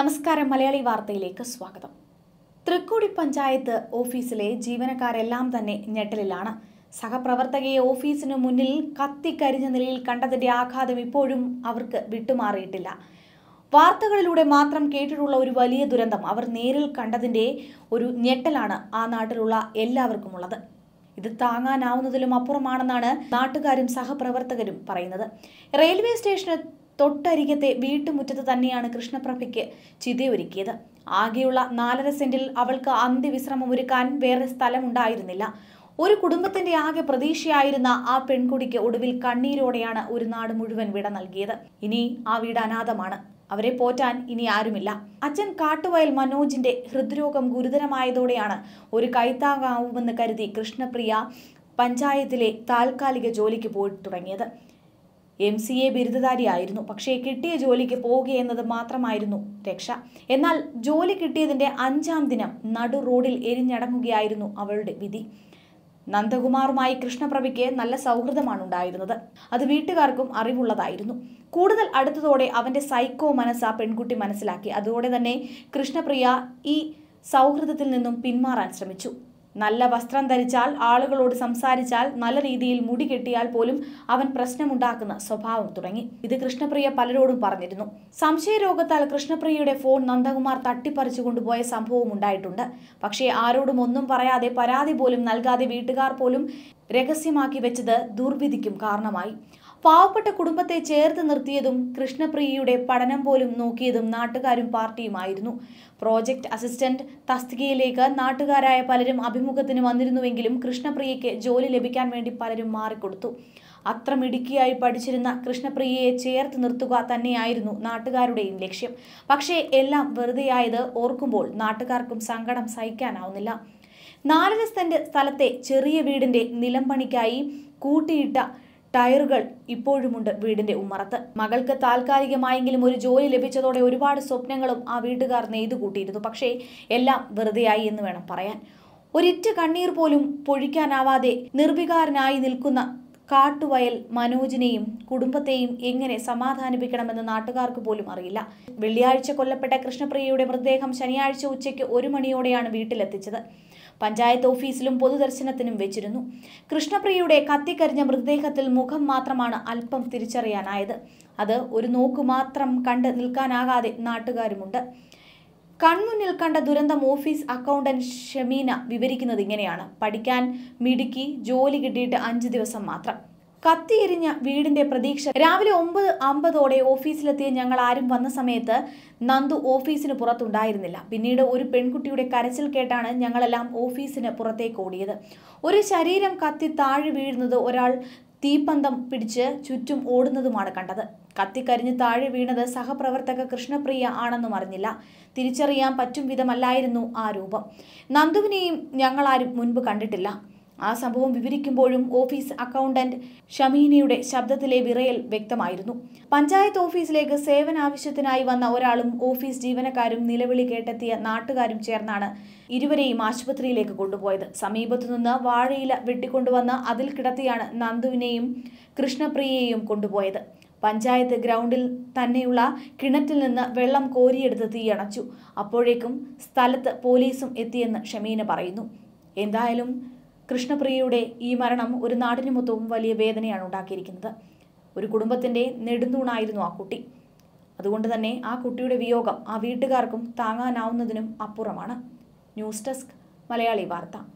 നമസ്കാരം മലയാളി വാർത്തയിലേക്ക് സ്വാഗതം തൃക്കോടി പഞ്ചായത്ത് ഓഫീസിലെ ജീവനക്കാരെല്ലാം തന്നെ ഞെട്ടലിലാണ് സഹപ്രവർത്തകയെ ഓഫീസിനു മുന്നിൽ കത്തിക്കരിഞ്ഞ നിലയിൽ കണ്ടതിന്റെ ആഘാതം ഇപ്പോഴും അവർക്ക് വിട്ടുമാറിയിട്ടില്ല വാർത്തകളിലൂടെ മാത്രം കേട്ടിട്ടുള്ള ഒരു വലിയ ദുരന്തം അവർ നേരിൽ കണ്ടതിന്റെ ഒരു ഞെട്ടലാണ് ആ നാട്ടിലുള്ള എല്ലാവർക്കുമുള്ളത് ഇത് താങ്ങാനാവുന്നതിലും അപ്പുറമാണെന്നാണ് നാട്ടുകാരും സഹപ്രവർത്തകരും പറയുന്നത് റെയിൽവേ സ്റ്റേഷന് തൊട്ടരികത്തെ വീട്ടുമുറ്റത്ത് തന്നെയാണ് കൃഷ്ണപ്രഭയ്ക്ക് ചിതയൊരുക്കിയത് ആകെയുള്ള നാലര സെന്റിൽ അവൾക്ക് ഒരുക്കാൻ വേറെ സ്ഥലമുണ്ടായിരുന്നില്ല ഒരു കുടുംബത്തിന്റെ ആകെ പ്രതീക്ഷയായിരുന്ന ആ പെൺകുട്ടിക്ക് ഒടുവിൽ കണ്ണീരോടെയാണ് ഒരു നാട് മുഴുവൻ വിട നൽകിയത് ഇനി ആ വീട് അനാഥമാണ് അവരെ പോറ്റാൻ ഇനി ആരുമില്ല അച്ഛൻ കാട്ടുവയൽ മനോജിന്റെ ഹൃദ്രോഗം ഗുരുതരമായതോടെയാണ് ഒരു കൈത്താകാവുമെന്ന് കരുതി കൃഷ്ണപ്രിയ പഞ്ചായത്തിലെ താൽക്കാലിക ജോലിക്ക് പോയി തുടങ്ങിയത് എം സി എ ബിരുദധാരിയായിരുന്നു പക്ഷേ കിട്ടിയ ജോലിക്ക് പോകുകയെന്നത് മാത്രമായിരുന്നു രക്ഷ എന്നാൽ ജോലി കിട്ടിയതിൻ്റെ അഞ്ചാം ദിനം നടു റോഡിൽ എരിഞ്ഞടങ്ങുകയായിരുന്നു അവളുടെ വിധി നന്ദകുമാറുമായി കൃഷ്ണപ്രഭയ്ക്ക് നല്ല സൗഹൃദമാണ് ഉണ്ടായിരുന്നത് അത് വീട്ടുകാർക്കും അറിവുള്ളതായിരുന്നു കൂടുതൽ അടുത്തതോടെ അവൻ്റെ സൈക്കോ മനസ്സ് ആ പെൺകുട്ടി മനസ്സിലാക്കി അതോടെ തന്നെ കൃഷ്ണപ്രിയ ഈ സൗഹൃദത്തിൽ നിന്നും പിന്മാറാൻ ശ്രമിച്ചു നല്ല വസ്ത്രം ധരിച്ചാൽ ആളുകളോട് സംസാരിച്ചാൽ നല്ല രീതിയിൽ മുടി കെട്ടിയാൽ പോലും അവൻ പ്രശ്നമുണ്ടാക്കുന്ന സ്വഭാവം തുടങ്ങി ഇത് കൃഷ്ണപ്രിയ പലരോടും പറഞ്ഞിരുന്നു സംശയരോഗത്താൽ കൃഷ്ണപ്രിയയുടെ ഫോൺ നന്ദകുമാർ തട്ടിപ്പറിച്ചു കൊണ്ടുപോയ സംഭവം ഉണ്ടായിട്ടുണ്ട് പക്ഷേ ആരോടും ഒന്നും പറയാതെ പരാതി പോലും നൽകാതെ വീട്ടുകാർ പോലും രഹസ്യമാക്കി വെച്ചത് ദുർവിധിക്കും കാരണമായി പാവപ്പെട്ട കുടുംബത്തെ ചേർത്ത് നിർത്തിയതും കൃഷ്ണപ്രിയയുടെ പഠനം പോലും നോക്കിയതും നാട്ടുകാരും പാർട്ടിയുമായിരുന്നു പ്രോജക്റ്റ് അസിസ്റ്റന്റ് തസ്തികയിലേക്ക് നാട്ടുകാരായ പലരും അഭിമുഖത്തിന് വന്നിരുന്നുവെങ്കിലും കൃഷ്ണപ്രിയയ്ക്ക് ജോലി ലഭിക്കാൻ വേണ്ടി പലരും മാറിക്കൊടുത്തു അത്ര മിടുക്കിയായി പഠിച്ചിരുന്ന കൃഷ്ണപ്രിയയെ ചേർത്ത് നിർത്തുക തന്നെയായിരുന്നു നാട്ടുകാരുടെയും ലക്ഷ്യം പക്ഷേ എല്ലാം വെറുതെയായത് ഓർക്കുമ്പോൾ നാട്ടുകാർക്കും സങ്കടം സഹിക്കാനാവുന്നില്ല നാലര സെന്റ് സ്ഥലത്തെ ചെറിയ വീടിന്റെ നിലം പണിക്കായി കൂട്ടിയിട്ട ടയറുകൾ ഇപ്പോഴുമുണ്ട് വീടിന്റെ ഉമ്മറത്ത് മകൾക്ക് താൽക്കാലികമായെങ്കിലും ഒരു ജോലി ലഭിച്ചതോടെ ഒരുപാട് സ്വപ്നങ്ങളും ആ വീട്ടുകാർ നെയ്തുകൂട്ടിയിരുന്നു പക്ഷേ എല്ലാം വെറുതെയായി എന്ന് വേണം പറയാൻ ഒരിറ്റ കണ്ണീർ പോലും പൊഴിക്കാനാവാതെ നിർവികാരനായി നിൽക്കുന്ന കാട്ടുവയൽ മനോജിനെയും കുടുംബത്തെയും എങ്ങനെ സമാധാനിപ്പിക്കണമെന്ന് നാട്ടുകാർക്ക് പോലും അറിയില്ല വെള്ളിയാഴ്ച കൊല്ലപ്പെട്ട കൃഷ്ണപ്രിയയുടെ മൃതദേഹം ശനിയാഴ്ച ഉച്ചയ്ക്ക് ഒരു മണിയോടെയാണ് വീട്ടിലെത്തിച്ചത് പഞ്ചായത്ത് ഓഫീസിലും പൊതുദർശനത്തിനും വെച്ചിരുന്നു കൃഷ്ണപ്രിയയുടെ കത്തിക്കരിഞ്ഞ മൃതദേഹത്തിൽ മുഖം മാത്രമാണ് അല്പം തിരിച്ചറിയാനായത് അത് ഒരു നോക്കു മാത്രം കണ്ട് നിൽക്കാനാകാതെ നാട്ടുകാരുമുണ്ട് കൺമുന്നിൽ കണ്ട ദുരന്തം ഓഫീസ് അക്കൗണ്ടന്റ് ഷമീന വിവരിക്കുന്നത് ഇങ്ങനെയാണ് പഠിക്കാൻ മിടുക്കി ജോലി കിട്ടിയിട്ട് അഞ്ച് ദിവസം മാത്രം എറിഞ്ഞ വീടിന്റെ പ്രതീക്ഷ രാവിലെ ഒമ്പത് അമ്പതോടെ ഓഫീസിലെത്തിയ ഞങ്ങൾ ആരും വന്ന സമയത്ത് നന്ദു ഓഫീസിന് പുറത്തുണ്ടായിരുന്നില്ല പിന്നീട് ഒരു പെൺകുട്ടിയുടെ കരച്ചിൽ കേട്ടാണ് ഞങ്ങളെല്ലാം ഓഫീസിന് പുറത്തേക്ക് ഓടിയത് ഒരു ശരീരം കത്തി താഴെ വീഴുന്നത് ഒരാൾ തീപ്പന്തം പിടിച്ച് ചുറ്റും ഓടുന്നതുമാണ് കണ്ടത് കത്തിക്കരിഞ്ഞ് താഴെ വീണത് സഹപ്രവർത്തക കൃഷ്ണപ്രിയ ആണെന്നും അറിഞ്ഞില്ല തിരിച്ചറിയാൻ പറ്റും വിധമല്ലായിരുന്നു ആ രൂപം നന്ദുവിനെയും ഞങ്ങളാരും മുൻപ് കണ്ടിട്ടില്ല ആ സംഭവം വിവരിക്കുമ്പോഴും ഓഫീസ് അക്കൗണ്ടന്റ് ഷമീനയുടെ ശബ്ദത്തിലെ വിറയൽ വ്യക്തമായിരുന്നു പഞ്ചായത്ത് ഓഫീസിലേക്ക് സേവന ആവശ്യത്തിനായി വന്ന ഒരാളും ഓഫീസ് ജീവനക്കാരും നിലവിളി കേട്ടെത്തിയ നാട്ടുകാരും ചേർന്നാണ് ഇരുവരെയും ആശുപത്രിയിലേക്ക് കൊണ്ടുപോയത് സമീപത്തുനിന്ന് വാഴയില വെട്ടിക്കൊണ്ടുവന്ന് അതിൽ കിടത്തിയാണ് നന്ദുവിനെയും കൃഷ്ണപ്രിയയെയും കൊണ്ടുപോയത് പഞ്ചായത്ത് ഗ്രൗണ്ടിൽ തന്നെയുള്ള കിണറ്റിൽ നിന്ന് വെള്ളം കോരിയെടുത്ത് തീയണച്ചു അപ്പോഴേക്കും സ്ഥലത്ത് പോലീസും എത്തിയെന്ന് ഷമീന പറയുന്നു എന്തായാലും കൃഷ്ണപ്രിയയുടെ ഈ മരണം ഒരു നാടിനു മൊത്തവും വലിയ വേദനയാണ് ഉണ്ടാക്കിയിരിക്കുന്നത് ഒരു കുടുംബത്തിൻ്റെ നെടുന്തൂണായിരുന്നു ആ കുട്ടി അതുകൊണ്ട് തന്നെ ആ കുട്ടിയുടെ വിയോഗം ആ വീട്ടുകാർക്കും താങ്ങാനാവുന്നതിനും അപ്പുറമാണ് ന്യൂസ് ഡെസ്ക് മലയാളി വാർത്ത